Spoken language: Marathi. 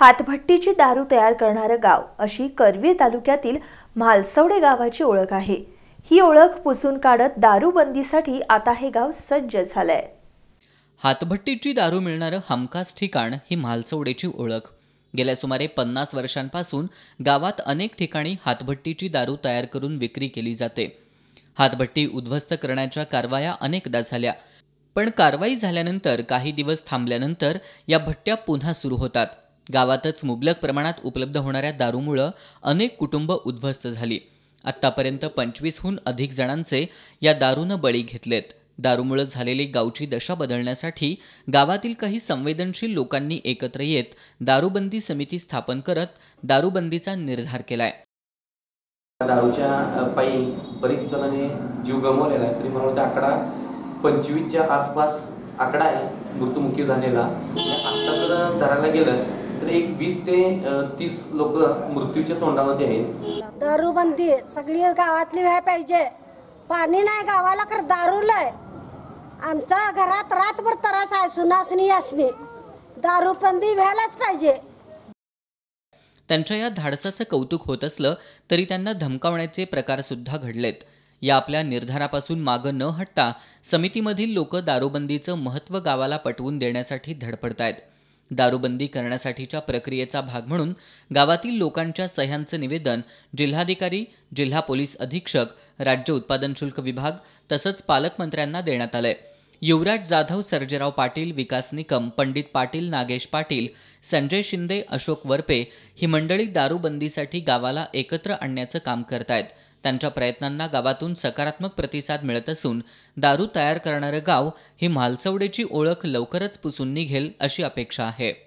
हातभट्टीची दारू तयार करणारं गाव अशी करवी तालुक्यातील म्हालसवडे गावाची ओळख आहे ही ओळख पुसून काढत दारूबंदीसाठी आता हे गाव सज्ज झालंय हातभट्टीची दारू मिळणारं हमखास ठिकाण ही म्हालसवडेची ओळख गेल्या सुमारे पन्नास वर्षांपासून गावात अनेक ठिकाणी हातभट्टीची दारू तयार करून विक्री केली जाते हातभट्टी उद्ध्वस्त करण्याच्या कारवाया अनेकदा झाल्या पण कारवाई झाल्यानंतर काही दिवस थांबल्यानंतर या भट्ट्या पुन्हा सुरू होतात गावातच मुबलक प्रमाणात उपलब्ध होणाऱ्या दारूमुळं अनेक कुटुंब उद्ध्वस्त झाली आत्तापर्यंत पंचवीसहून अधिक जणांचे या दारूनं बळी घेतलेत दारूमुळे झालेली गावची दशा बदलण्यासाठी गावातील काही संवेदनशील लोकांनी एकत्र येत दारूबंदी समिती स्थापन करत दारूबंदीचा निर्धार केलाय दारूच्या पायी बरीच जणांनी जीव गमावलेला आहे तरी मला वाटतं आकडा पंचवीसच्या आसपास आकडा आहे मृत्यूमुखी झालेला आत्ता जर धरायला गेलं तर एक वीस ते तीस लोक मृत्यूच्या तोंडामध्ये आहेत दारूबंदी सगळी गावातली व्हायला पाहिजे पाणी नाही गावाला तर दारू लय आमच्या घरात रातभर त्रास आहे सुनासनी असणे बंदी व्हायलाच पाहिजे त्यांच्या या धाडसाचं कौतुक होत असलं तरी त्यांना धमकावण्याचे प्रकार सुद्धा घडलेत या आपल्या निर्धारापासून मागं न हटता समितीमधील लोक दारूबंदीचं महत्त्व गावाला पटवून देण्यासाठी धडपडतायत दारूबंदी करण्यासाठीच्या प्रक्रियेचा भाग म्हणून गावातील लोकांच्या सह्यांचं निवेदन जिल्हाधिकारी जिल्हा पोलीस अधीक्षक राज्य उत्पादन शुल्क विभाग तसंच पालकमंत्र्यांना देण्यात आलं आहे युवराज जाधव सर्जेराव पाटील विकास निकम पंडित पाटील नागेश पाटील संजय शिंदे अशोक वरपे ही मंडळी दारूबंदीसाठी गावाला एकत्र आणण्याचं काम करतायत त्यांच्या प्रयत्नांना गावातून सकारात्मक प्रतिसाद मिळत असून दारू तयार करणारं गाव ही म्हालसवडेची ओळख लवकरच पुसून निघेल अशी अपेक्षा आहे